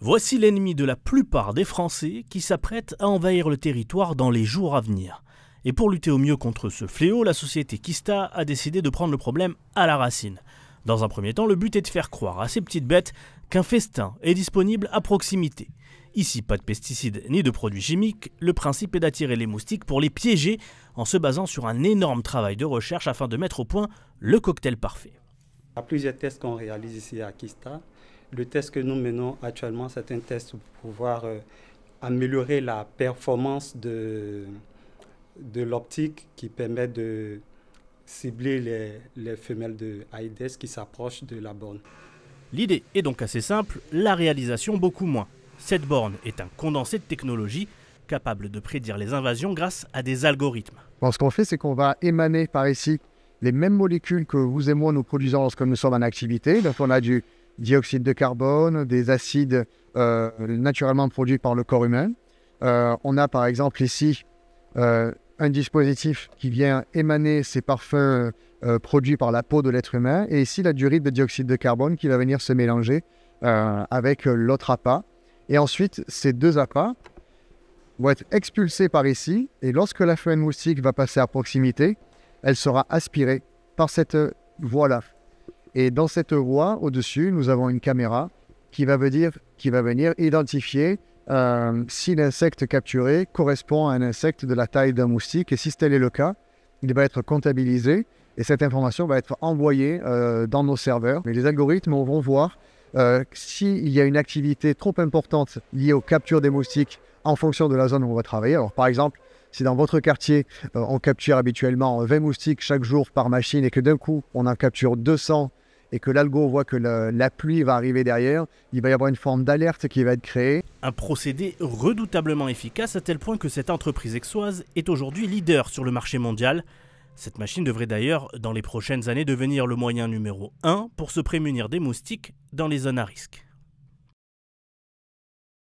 Voici l'ennemi de la plupart des Français qui s'apprête à envahir le territoire dans les jours à venir. Et pour lutter au mieux contre ce fléau, la société Kista a décidé de prendre le problème à la racine. Dans un premier temps, le but est de faire croire à ces petites bêtes qu'un festin est disponible à proximité. Ici, pas de pesticides ni de produits chimiques, le principe est d'attirer les moustiques pour les piéger en se basant sur un énorme travail de recherche afin de mettre au point le cocktail parfait. Il plusieurs tests qu'on réalise ici à Kista le test que nous menons actuellement, c'est un test pour pouvoir euh, améliorer la performance de, de l'optique qui permet de cibler les, les femelles de Aedes qui s'approchent de la borne. L'idée est donc assez simple, la réalisation beaucoup moins. Cette borne est un condensé de technologie capable de prédire les invasions grâce à des algorithmes. ce qu'on fait, c'est qu'on va émaner par ici les mêmes molécules que vous et moi nous produisons lorsque nous sommes en activité. Donc on a du dioxyde de carbone, des acides euh, naturellement produits par le corps humain. Euh, on a par exemple ici euh, un dispositif qui vient émaner ces parfums produits par la peau de l'être humain, et ici la durite de dioxyde de carbone qui va venir se mélanger avec l'autre appât. Et ensuite, ces deux appâts vont être expulsés par ici, et lorsque la feuille moustique va passer à proximité, elle sera aspirée par cette voie-là. Et dans cette voie, au-dessus, nous avons une caméra qui va venir, qui va venir identifier euh, si l'insecte capturé correspond à un insecte de la taille d'un moustique. Et si tel est le cas, il va être comptabilisé et cette information va être envoyée euh, dans nos serveurs. Mais les algorithmes vont voir euh, s'il y a une activité trop importante liée aux captures des moustiques en fonction de la zone où on va travailler. Alors par exemple, si dans votre quartier, euh, on capture habituellement 20 moustiques chaque jour par machine et que d'un coup, on en capture 200 et que l'algo voit que la pluie va arriver derrière, il va y avoir une forme d'alerte qui va être créée. Un procédé redoutablement efficace à tel point que cette entreprise exoise est aujourd'hui leader sur le marché mondial. Cette machine devrait d'ailleurs, dans les prochaines années, devenir le moyen numéro 1 pour se prémunir des moustiques dans les zones à risque.